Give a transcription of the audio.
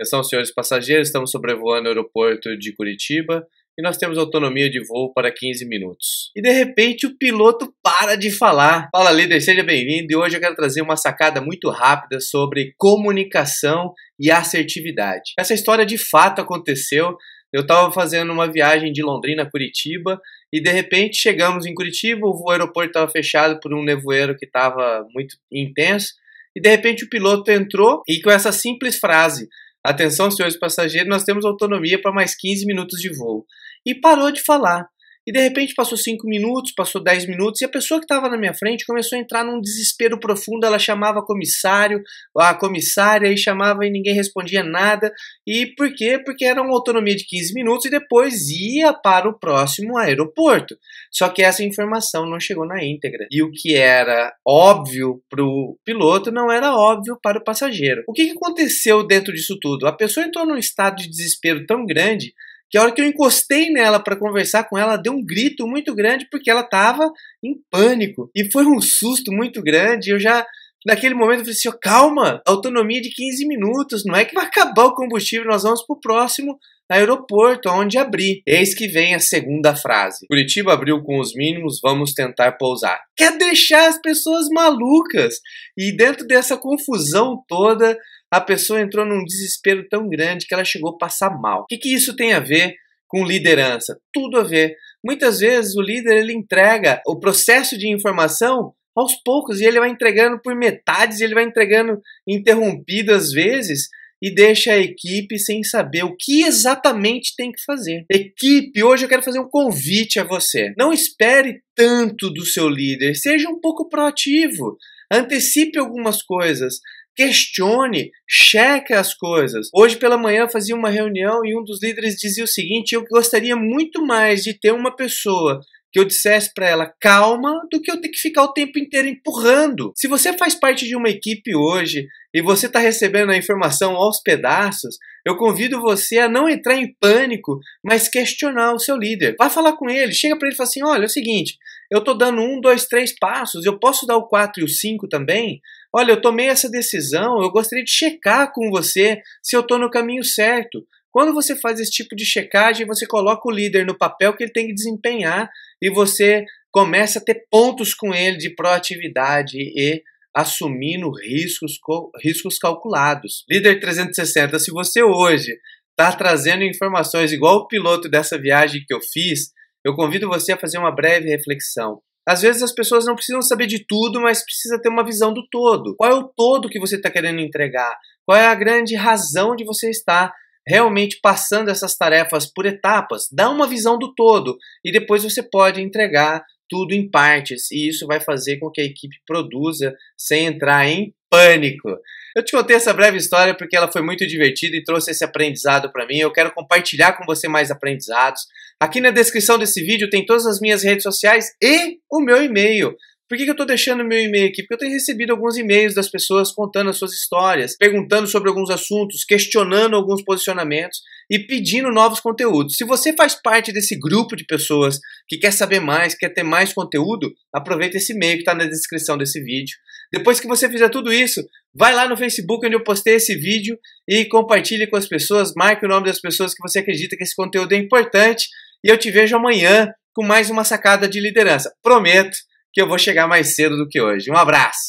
Atenção, eh, senhores passageiros, estamos sobrevoando o aeroporto de Curitiba e nós temos autonomia de voo para 15 minutos. E de repente o piloto para de falar. Fala líder, seja bem-vindo e hoje eu quero trazer uma sacada muito rápida sobre comunicação e assertividade. Essa história de fato aconteceu. Eu estava fazendo uma viagem de Londrina a Curitiba e de repente chegamos em Curitiba, o aeroporto estava fechado por um nevoeiro que estava muito intenso e de repente o piloto entrou e com essa simples frase Atenção, senhores passageiros, nós temos autonomia para mais 15 minutos de voo. E parou de falar. E de repente passou 5 minutos, passou 10 minutos, e a pessoa que estava na minha frente começou a entrar num desespero profundo. Ela chamava comissário, a comissária, e chamava e ninguém respondia nada. E por quê? Porque era uma autonomia de 15 minutos e depois ia para o próximo aeroporto. Só que essa informação não chegou na íntegra. E o que era óbvio para o piloto não era óbvio para o passageiro. O que aconteceu dentro disso tudo? A pessoa entrou num estado de desespero tão grande que a hora que eu encostei nela para conversar com ela, deu um grito muito grande porque ela estava em pânico. E foi um susto muito grande. Eu já, naquele momento, falei assim: calma, autonomia de 15 minutos, não é que vai acabar o combustível, nós vamos para o próximo aeroporto, aonde abrir. Eis que vem a segunda frase. Curitiba abriu com os mínimos, vamos tentar pousar. Quer deixar as pessoas malucas. E dentro dessa confusão toda, a pessoa entrou num desespero tão grande que ela chegou a passar mal. O que, que isso tem a ver com liderança? Tudo a ver. Muitas vezes o líder ele entrega o processo de informação aos poucos e ele vai entregando por metades, ele vai entregando interrompido às vezes e deixa a equipe sem saber o que exatamente tem que fazer. Equipe, hoje eu quero fazer um convite a você. Não espere tanto do seu líder, seja um pouco proativo. Antecipe algumas coisas questione, cheque as coisas. Hoje pela manhã fazia uma reunião e um dos líderes dizia o seguinte: eu gostaria muito mais de ter uma pessoa que eu dissesse para ela calma do que eu ter que ficar o tempo inteiro empurrando. Se você faz parte de uma equipe hoje e você está recebendo a informação aos pedaços, eu convido você a não entrar em pânico, mas questionar o seu líder. Vá falar com ele, chega para ele e fala assim: olha, é o seguinte, eu estou dando um, dois, três passos, eu posso dar o quatro e o cinco também? Olha, eu tomei essa decisão, eu gostaria de checar com você se eu estou no caminho certo. Quando você faz esse tipo de checagem, você coloca o líder no papel que ele tem que desempenhar e você começa a ter pontos com ele de proatividade e assumindo riscos, riscos calculados. Líder 360, se você hoje está trazendo informações igual o piloto dessa viagem que eu fiz, eu convido você a fazer uma breve reflexão. Às vezes as pessoas não precisam saber de tudo, mas precisa ter uma visão do todo. Qual é o todo que você está querendo entregar? Qual é a grande razão de você estar realmente passando essas tarefas por etapas? Dá uma visão do todo e depois você pode entregar tudo em partes, e isso vai fazer com que a equipe produza sem entrar em pânico. Eu te contei essa breve história porque ela foi muito divertida e trouxe esse aprendizado para mim. Eu quero compartilhar com você mais aprendizados. Aqui na descrição desse vídeo tem todas as minhas redes sociais e o meu e-mail. Por que, que eu estou deixando meu e-mail aqui? Porque eu tenho recebido alguns e-mails das pessoas contando as suas histórias, perguntando sobre alguns assuntos, questionando alguns posicionamentos e pedindo novos conteúdos. Se você faz parte desse grupo de pessoas que quer saber mais, quer ter mais conteúdo, aproveita esse e-mail que está na descrição desse vídeo. Depois que você fizer tudo isso, vai lá no Facebook onde eu postei esse vídeo e compartilhe com as pessoas, marque o nome das pessoas que você acredita que esse conteúdo é importante e eu te vejo amanhã com mais uma sacada de liderança. Prometo que eu vou chegar mais cedo do que hoje. Um abraço!